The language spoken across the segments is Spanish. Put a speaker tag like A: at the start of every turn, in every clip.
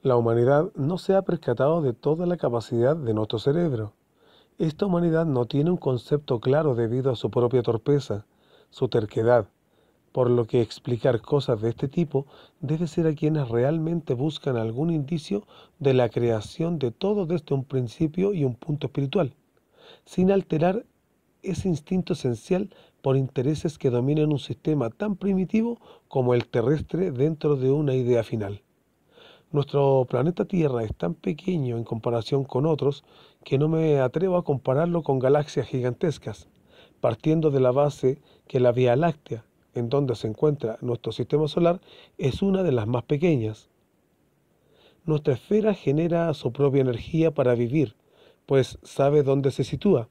A: La humanidad no se ha percatado de toda la capacidad de nuestro cerebro. Esta humanidad no tiene un concepto claro debido a su propia torpeza, su terquedad, por lo que explicar cosas de este tipo debe ser a quienes realmente buscan algún indicio de la creación de todo desde un principio y un punto espiritual, sin alterar ese instinto esencial por intereses que dominan un sistema tan primitivo como el terrestre dentro de una idea final. Nuestro planeta Tierra es tan pequeño en comparación con otros que no me atrevo a compararlo con galaxias gigantescas, partiendo de la base que la Vía Láctea, en donde se encuentra nuestro sistema solar, es una de las más pequeñas. Nuestra esfera genera su propia energía para vivir, pues sabe dónde se sitúa,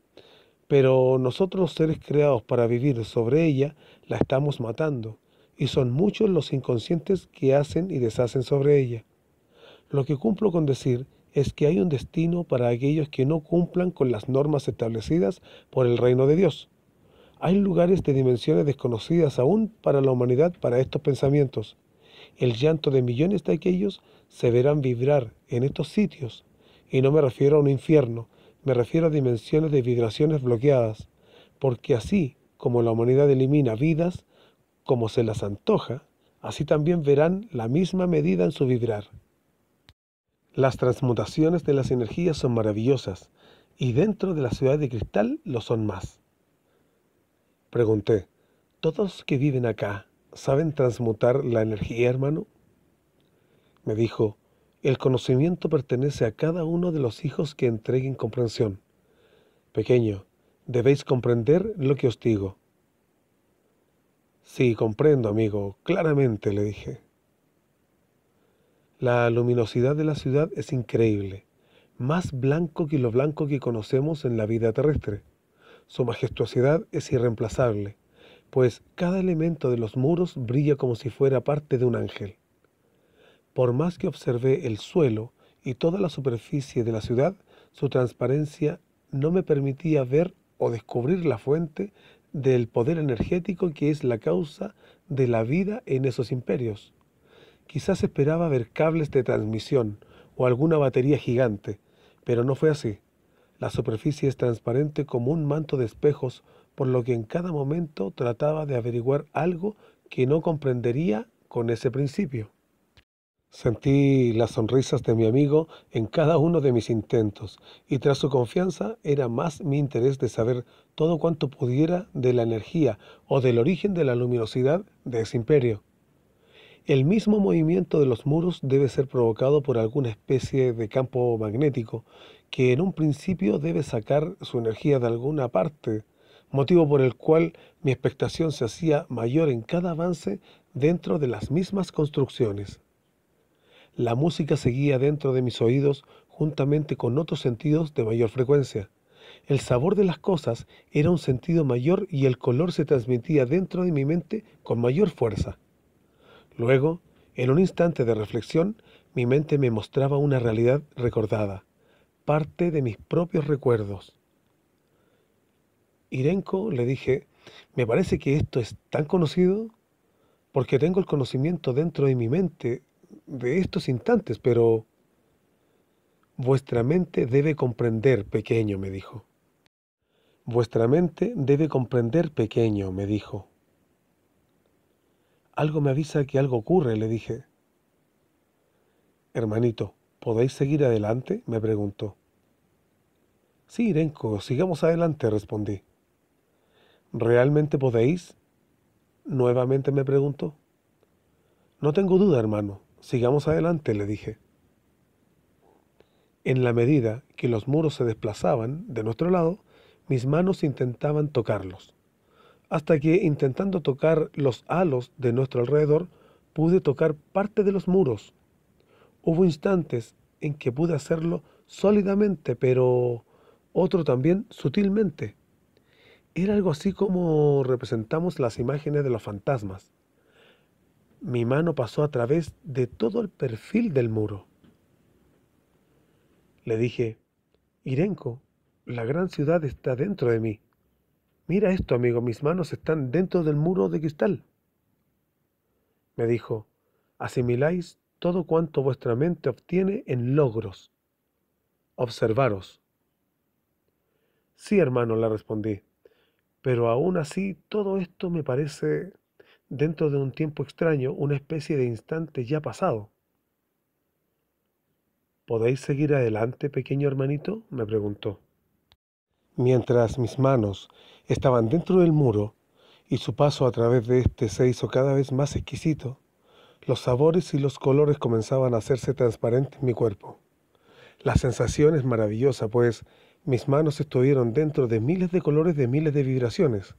A: pero nosotros seres creados para vivir sobre ella la estamos matando, y son muchos los inconscientes que hacen y deshacen sobre ella. Lo que cumplo con decir es que hay un destino para aquellos que no cumplan con las normas establecidas por el reino de Dios. Hay lugares de dimensiones desconocidas aún para la humanidad para estos pensamientos. El llanto de millones de aquellos se verán vibrar en estos sitios. Y no me refiero a un infierno, me refiero a dimensiones de vibraciones bloqueadas, porque así como la humanidad elimina vidas como se las antoja, así también verán la misma medida en su vibrar. Las transmutaciones de las energías son maravillosas y dentro de la ciudad de cristal lo son más. Pregunté, ¿todos que viven acá saben transmutar la energía, hermano? Me dijo, el conocimiento pertenece a cada uno de los hijos que entreguen comprensión. Pequeño, debéis comprender lo que os digo. Sí, comprendo, amigo, claramente, le dije. La luminosidad de la ciudad es increíble, más blanco que lo blanco que conocemos en la vida terrestre. Su majestuosidad es irreemplazable, pues cada elemento de los muros brilla como si fuera parte de un ángel. Por más que observé el suelo y toda la superficie de la ciudad, su transparencia no me permitía ver o descubrir la fuente del poder energético que es la causa de la vida en esos imperios. Quizás esperaba ver cables de transmisión o alguna batería gigante, pero no fue así. La superficie es transparente como un manto de espejos, por lo que en cada momento trataba de averiguar algo que no comprendería con ese principio. Sentí las sonrisas de mi amigo en cada uno de mis intentos, y tras su confianza era más mi interés de saber todo cuanto pudiera de la energía o del origen de la luminosidad de ese imperio. El mismo movimiento de los muros debe ser provocado por alguna especie de campo magnético que en un principio debe sacar su energía de alguna parte, motivo por el cual mi expectación se hacía mayor en cada avance dentro de las mismas construcciones. La música seguía dentro de mis oídos juntamente con otros sentidos de mayor frecuencia. El sabor de las cosas era un sentido mayor y el color se transmitía dentro de mi mente con mayor fuerza. Luego, en un instante de reflexión, mi mente me mostraba una realidad recordada, parte de mis propios recuerdos. Irenko le dije, me parece que esto es tan conocido porque tengo el conocimiento dentro de mi mente de estos instantes, pero vuestra mente debe comprender, pequeño, me dijo. Vuestra mente debe comprender, pequeño, me dijo. Algo me avisa que algo ocurre, le dije. Hermanito, ¿podéis seguir adelante? me preguntó. Sí, Irenko, sigamos adelante, respondí. ¿Realmente podéis? Nuevamente me preguntó. No tengo duda, hermano. Sigamos adelante, le dije. En la medida que los muros se desplazaban de nuestro lado, mis manos intentaban tocarlos hasta que intentando tocar los halos de nuestro alrededor, pude tocar parte de los muros. Hubo instantes en que pude hacerlo sólidamente, pero otro también sutilmente. Era algo así como representamos las imágenes de los fantasmas. Mi mano pasó a través de todo el perfil del muro. Le dije, Irenko, la gran ciudad está dentro de mí. Mira esto, amigo, mis manos están dentro del muro de cristal. Me dijo, asimiláis todo cuanto vuestra mente obtiene en logros. Observaros. Sí, hermano, le respondí, pero aún así todo esto me parece, dentro de un tiempo extraño, una especie de instante ya pasado. ¿Podéis seguir adelante, pequeño hermanito? me preguntó. Mientras mis manos estaban dentro del muro y su paso a través de este se hizo cada vez más exquisito. Los sabores y los colores comenzaban a hacerse transparentes en mi cuerpo. La sensación es maravillosa, pues mis manos estuvieron dentro de miles de colores de miles de vibraciones.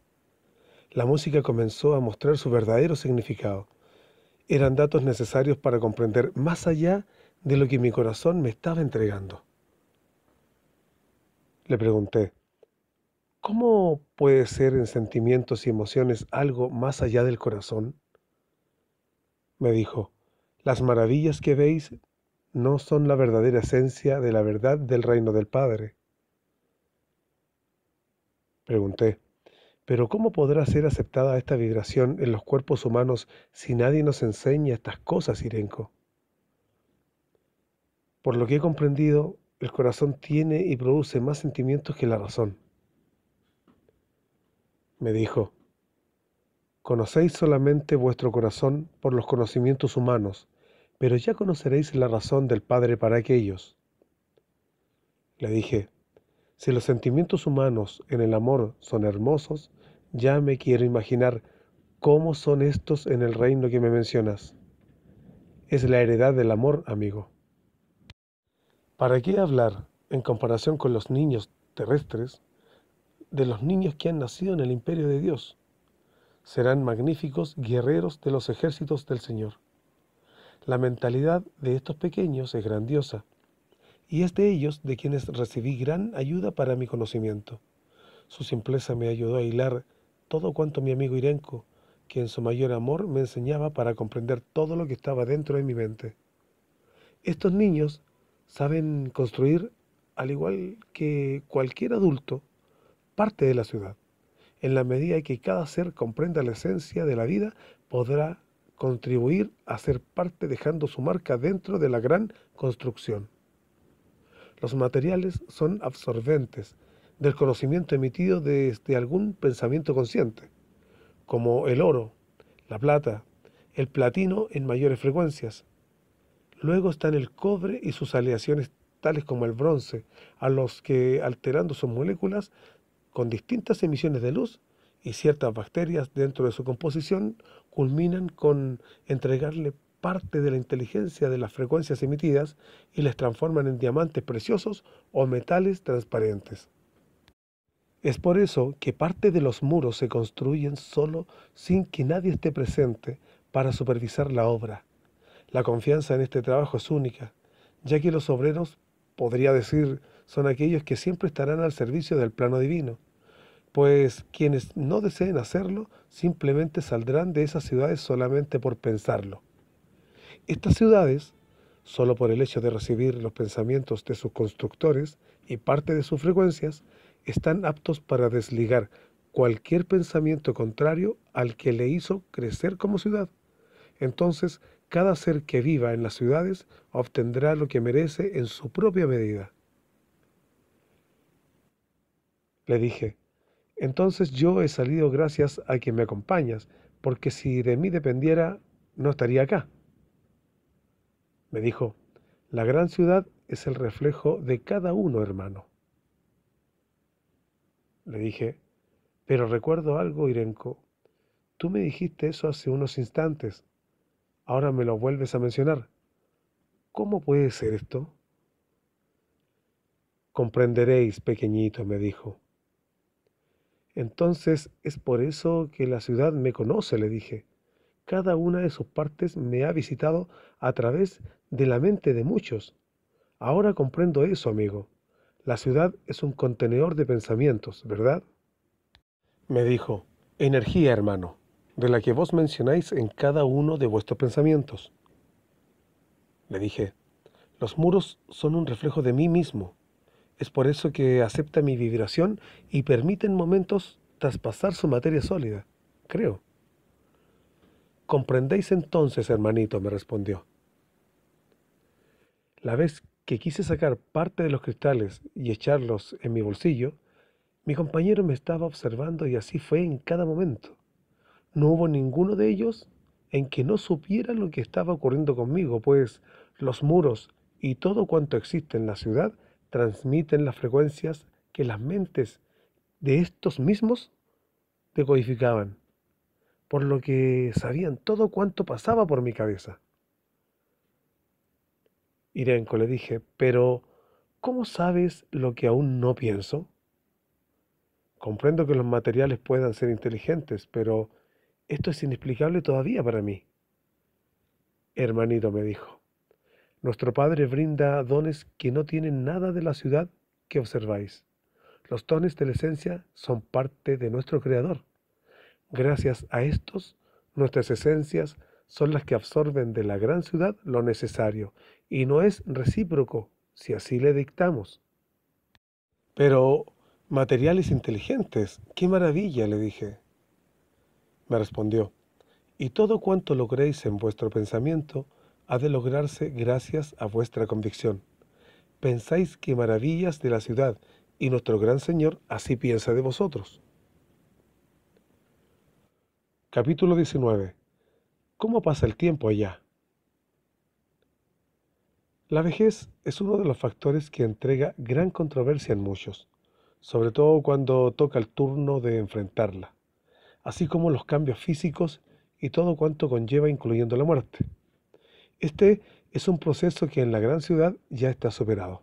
A: La música comenzó a mostrar su verdadero significado. Eran datos necesarios para comprender más allá de lo que mi corazón me estaba entregando. Le pregunté, ¿Cómo puede ser en sentimientos y emociones algo más allá del corazón? Me dijo, las maravillas que veis no son la verdadera esencia de la verdad del reino del Padre. Pregunté, ¿pero cómo podrá ser aceptada esta vibración en los cuerpos humanos si nadie nos enseña estas cosas, Irenko? Por lo que he comprendido, el corazón tiene y produce más sentimientos que la razón me dijo, conocéis solamente vuestro corazón por los conocimientos humanos, pero ya conoceréis la razón del Padre para aquellos. Le dije, si los sentimientos humanos en el amor son hermosos, ya me quiero imaginar cómo son estos en el reino que me mencionas. Es la heredad del amor, amigo. ¿Para qué hablar, en comparación con los niños terrestres, de los niños que han nacido en el imperio de Dios. Serán magníficos guerreros de los ejércitos del Señor. La mentalidad de estos pequeños es grandiosa, y es de ellos de quienes recibí gran ayuda para mi conocimiento. Su simpleza me ayudó a hilar todo cuanto mi amigo Irenco, quien en su mayor amor me enseñaba para comprender todo lo que estaba dentro de mi mente. Estos niños saben construir, al igual que cualquier adulto, parte de la ciudad. En la medida en que cada ser comprenda la esencia de la vida, podrá contribuir a ser parte dejando su marca dentro de la gran construcción. Los materiales son absorbentes del conocimiento emitido desde algún pensamiento consciente, como el oro, la plata, el platino en mayores frecuencias. Luego están el cobre y sus aleaciones tales como el bronce, a los que alterando sus moléculas con distintas emisiones de luz y ciertas bacterias dentro de su composición culminan con entregarle parte de la inteligencia de las frecuencias emitidas y las transforman en diamantes preciosos o metales transparentes. Es por eso que parte de los muros se construyen solo sin que nadie esté presente para supervisar la obra. La confianza en este trabajo es única, ya que los obreros, podría decir, son aquellos que siempre estarán al servicio del plano divino, pues quienes no deseen hacerlo simplemente saldrán de esas ciudades solamente por pensarlo. Estas ciudades, solo por el hecho de recibir los pensamientos de sus constructores y parte de sus frecuencias, están aptos para desligar cualquier pensamiento contrario al que le hizo crecer como ciudad. Entonces, cada ser que viva en las ciudades obtendrá lo que merece en su propia medida. Le dije, entonces yo he salido gracias a quien me acompañas, porque si de mí dependiera, no estaría acá. Me dijo, la gran ciudad es el reflejo de cada uno, hermano. Le dije, pero recuerdo algo, Irenko. Tú me dijiste eso hace unos instantes. Ahora me lo vuelves a mencionar. ¿Cómo puede ser esto? Comprenderéis, pequeñito, me dijo. Entonces es por eso que la ciudad me conoce, le dije. Cada una de sus partes me ha visitado a través de la mente de muchos. Ahora comprendo eso, amigo. La ciudad es un contenedor de pensamientos, ¿verdad? Me dijo, energía, hermano, de la que vos mencionáis en cada uno de vuestros pensamientos. Le dije, los muros son un reflejo de mí mismo. Es por eso que acepta mi vibración y permite en momentos traspasar su materia sólida, creo. Comprendéis entonces, hermanito, me respondió. La vez que quise sacar parte de los cristales y echarlos en mi bolsillo, mi compañero me estaba observando y así fue en cada momento. No hubo ninguno de ellos en que no supiera lo que estaba ocurriendo conmigo, pues los muros y todo cuanto existe en la ciudad transmiten las frecuencias que las mentes de estos mismos decodificaban, por lo que sabían todo cuanto pasaba por mi cabeza. Irenco le dije, pero ¿cómo sabes lo que aún no pienso? Comprendo que los materiales puedan ser inteligentes, pero esto es inexplicable todavía para mí. Hermanito me dijo, nuestro Padre brinda dones que no tienen nada de la ciudad que observáis. Los dones de la esencia son parte de nuestro Creador. Gracias a estos, nuestras esencias son las que absorben de la gran ciudad lo necesario, y no es recíproco si así le dictamos. Pero, materiales inteligentes, qué maravilla, le dije. Me respondió, y todo cuanto logréis en vuestro pensamiento, ha de lograrse gracias a vuestra convicción. Pensáis que maravillas de la ciudad, y nuestro gran Señor así piensa de vosotros. Capítulo 19. ¿Cómo pasa el tiempo allá? La vejez es uno de los factores que entrega gran controversia en muchos, sobre todo cuando toca el turno de enfrentarla, así como los cambios físicos y todo cuanto conlleva incluyendo la muerte. Este es un proceso que en la gran ciudad ya está superado.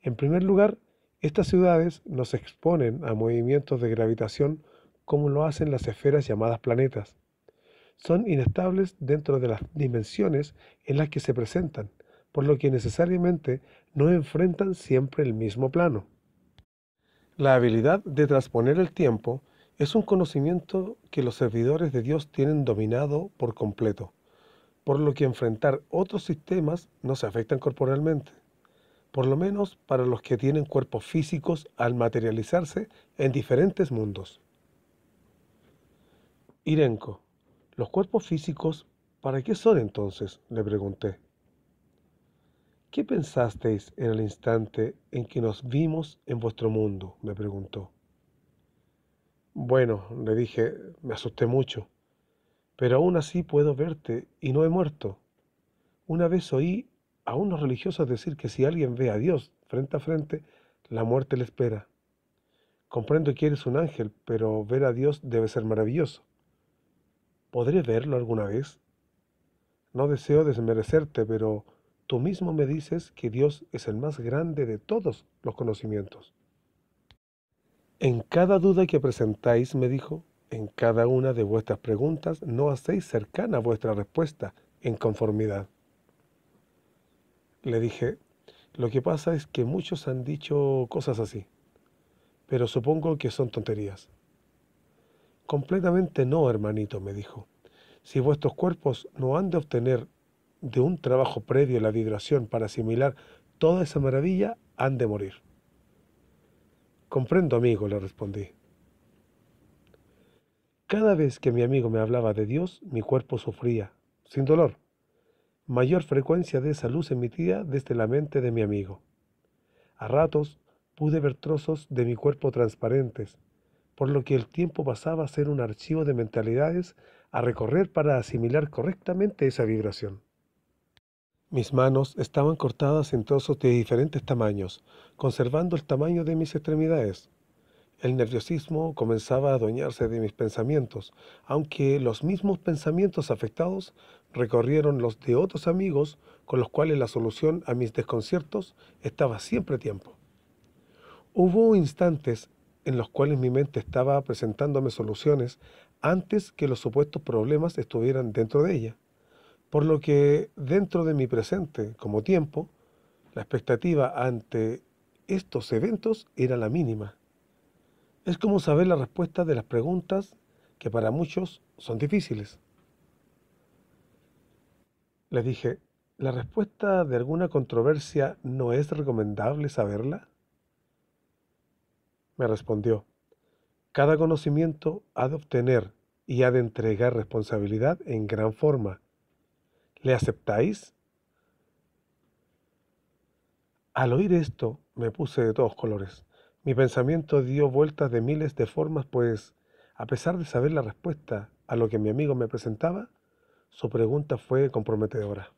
A: En primer lugar, estas ciudades nos exponen a movimientos de gravitación como lo hacen las esferas llamadas planetas. Son inestables dentro de las dimensiones en las que se presentan, por lo que necesariamente no enfrentan siempre el mismo plano. La habilidad de transponer el tiempo es un conocimiento que los servidores de Dios tienen dominado por completo por lo que enfrentar otros sistemas no se afectan corporalmente, por lo menos para los que tienen cuerpos físicos al materializarse en diferentes mundos. Irenko, ¿los cuerpos físicos para qué son entonces? le pregunté. ¿Qué pensasteis en el instante en que nos vimos en vuestro mundo? me preguntó. Bueno, le dije, me asusté mucho pero aún así puedo verte y no he muerto. Una vez oí a unos religiosos decir que si alguien ve a Dios frente a frente, la muerte le espera. Comprendo que eres un ángel, pero ver a Dios debe ser maravilloso. ¿Podré verlo alguna vez? No deseo desmerecerte, pero tú mismo me dices que Dios es el más grande de todos los conocimientos. En cada duda que presentáis, me dijo, en cada una de vuestras preguntas no hacéis cercana vuestra respuesta en conformidad. Le dije, lo que pasa es que muchos han dicho cosas así, pero supongo que son tonterías. Completamente no, hermanito, me dijo. Si vuestros cuerpos no han de obtener de un trabajo previo la vibración para asimilar toda esa maravilla, han de morir. Comprendo, amigo, le respondí. Cada vez que mi amigo me hablaba de Dios, mi cuerpo sufría, sin dolor. Mayor frecuencia de esa luz emitida desde la mente de mi amigo. A ratos pude ver trozos de mi cuerpo transparentes, por lo que el tiempo pasaba a ser un archivo de mentalidades a recorrer para asimilar correctamente esa vibración. Mis manos estaban cortadas en trozos de diferentes tamaños, conservando el tamaño de mis extremidades, el nerviosismo comenzaba a adueñarse de mis pensamientos, aunque los mismos pensamientos afectados recorrieron los de otros amigos con los cuales la solución a mis desconciertos estaba siempre a tiempo. Hubo instantes en los cuales mi mente estaba presentándome soluciones antes que los supuestos problemas estuvieran dentro de ella, por lo que dentro de mi presente como tiempo, la expectativa ante estos eventos era la mínima es como saber la respuesta de las preguntas que para muchos son difíciles. Le dije, ¿la respuesta de alguna controversia no es recomendable saberla? Me respondió, cada conocimiento ha de obtener y ha de entregar responsabilidad en gran forma. ¿Le aceptáis? Al oír esto me puse de todos colores. Mi pensamiento dio vueltas de miles de formas, pues, a pesar de saber la respuesta a lo que mi amigo me presentaba, su pregunta fue comprometedora.